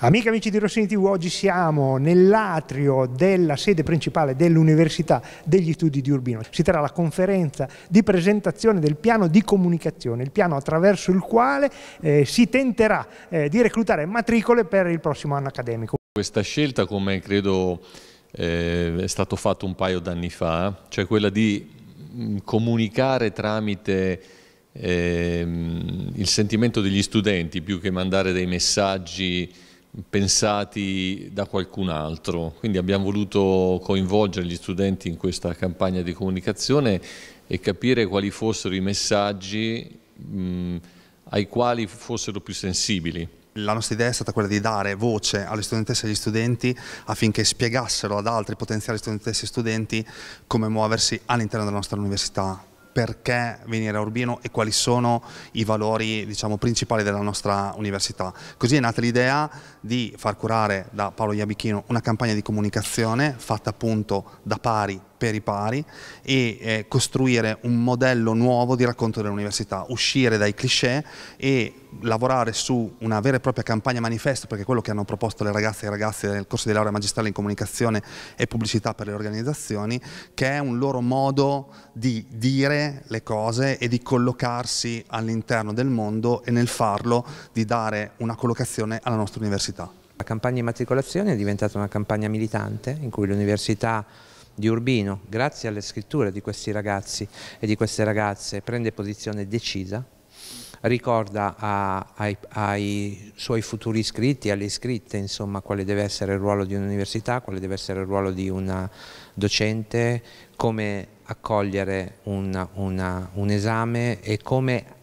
Amici amici di Rossini TV, oggi siamo nell'atrio della sede principale dell'Università degli Studi di Urbino. Si terrà la conferenza di presentazione del piano di comunicazione, il piano attraverso il quale eh, si tenterà eh, di reclutare matricole per il prossimo anno accademico. Questa scelta, come credo eh, è stato fatto un paio d'anni fa, cioè quella di mm, comunicare tramite ehm, il sentimento degli studenti più che mandare dei messaggi pensati da qualcun altro, quindi abbiamo voluto coinvolgere gli studenti in questa campagna di comunicazione e capire quali fossero i messaggi mh, ai quali fossero più sensibili. La nostra idea è stata quella di dare voce alle studentesse e agli studenti affinché spiegassero ad altri potenziali studentesse e studenti come muoversi all'interno della nostra università perché venire a Urbino e quali sono i valori diciamo, principali della nostra università. Così è nata l'idea di far curare da Paolo Iabichino una campagna di comunicazione fatta appunto da pari per i pari e eh, costruire un modello nuovo di racconto dell'università, uscire dai cliché e lavorare su una vera e propria campagna manifesto, perché quello che hanno proposto le ragazze e i ragazzi nel corso di laurea magistrale in comunicazione e pubblicità per le organizzazioni, che è un loro modo di dire le cose e di collocarsi all'interno del mondo e nel farlo di dare una collocazione alla nostra università. La campagna di immatricolazione è diventata una campagna militante in cui l'università di Urbino, grazie alle scritture di questi ragazzi e di queste ragazze, prende posizione decisa, ricorda a, ai, ai, suoi futuri iscritti, alle iscritte, insomma, quale deve essere il ruolo di un'università, quale deve essere il ruolo di una docente, come accogliere una, una, un esame e come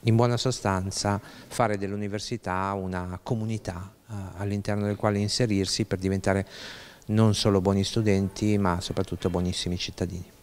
in buona sostanza fare dell'università una comunità eh, all'interno del quale inserirsi per diventare non solo buoni studenti ma soprattutto buonissimi cittadini.